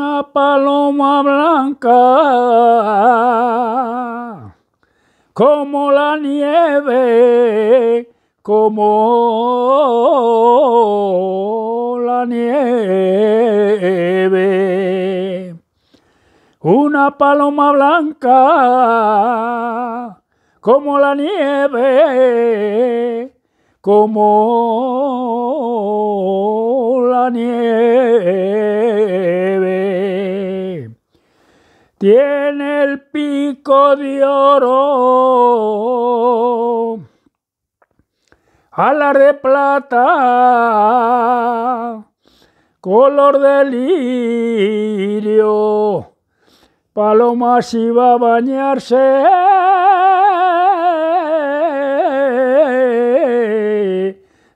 una paloma blanca, como la nieve, como la nieve. Una paloma blanca, como la nieve, como la nieve. tiene el pico de oro, alar de plata, color de lirio, paloma si va a bañarse.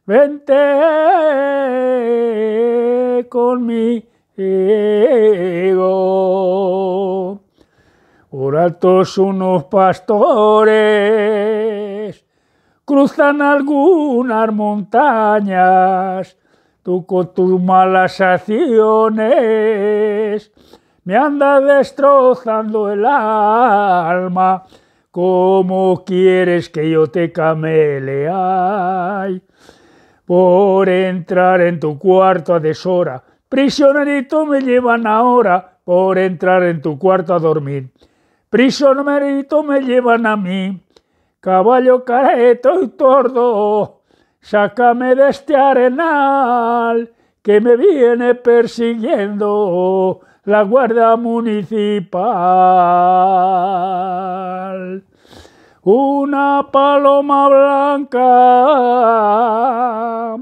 Vente conmigo. Por altos unos pastores cruzan algunas montañas, tú con tus malas acciones me andas destrozando el alma. ¿Cómo quieres que yo te camele? por entrar en tu cuarto a deshora. Prisionerito me llevan ahora por entrar en tu cuarto a dormir prisionerito me llevan a mí, caballo careto y tordo, sácame de este arenal que me viene persiguiendo la Guardia Municipal. Una paloma blanca,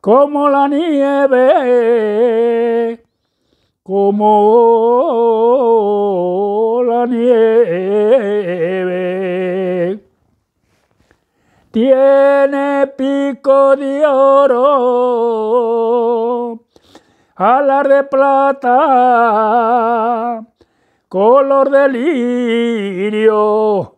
como la nieve, como tiene pico de oro, alar de plata, color de lirio,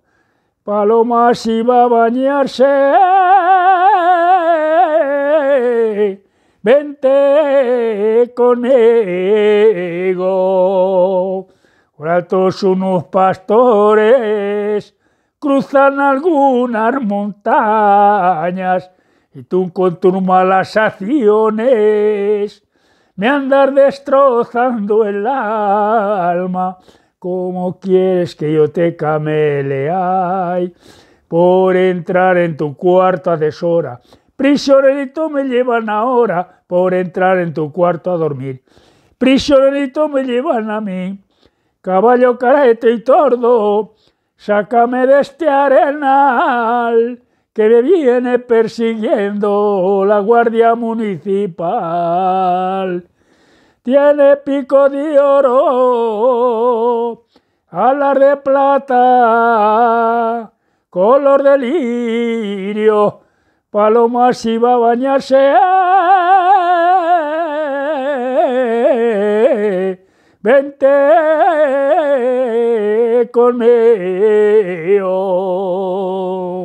paloma si va a bañarse, vente conmigo. todos unos pastores cruzan algunas montañas y tú con tus malas acciones me andas destrozando el alma. ¿Cómo quieres que yo te cameleay por entrar en tu cuarto a deshora. Prisionerito me llevan ahora por entrar en tu cuarto a dormir. Prisionerito me llevan a mí, caballo careto y tordo, Sácame de este arenal que me viene persiguiendo la Guardia Municipal. Tiene pico de oro, alas de plata, color de lirio, palomas va a bañarse. vente conmigo.